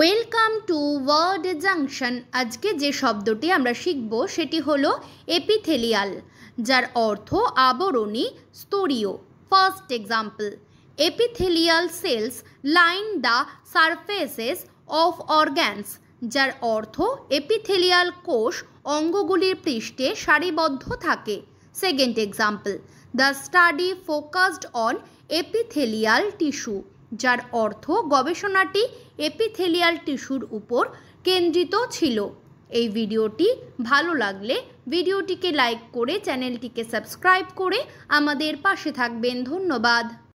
welcome to word junction আজকে যে শব্দটি আমরা শিখব সেটি হলো এপিথেলিয়াল যার অর্থ আবরণী স্তরীয় first example epithelial cells line the surfaces of organs যার অর্থ এপিথেলিয়াল কোষ অঙ্গগুলির পৃষ্ঠে সারিবদ্ধ থাকে second example the study focused on epithelial tissue যার অর্থ গবেষণাটি এপিথেলিয়াল টিস্যুর উপর কেন্দ্রিত ছিল এই ভিডিওটি ভালো লাগলে ভিডিওটিকে লাইক করে চ্যানেলটিকে সাবস্ক্রাইব করে আমাদের পাশে থাকবেন ধন্যবাদ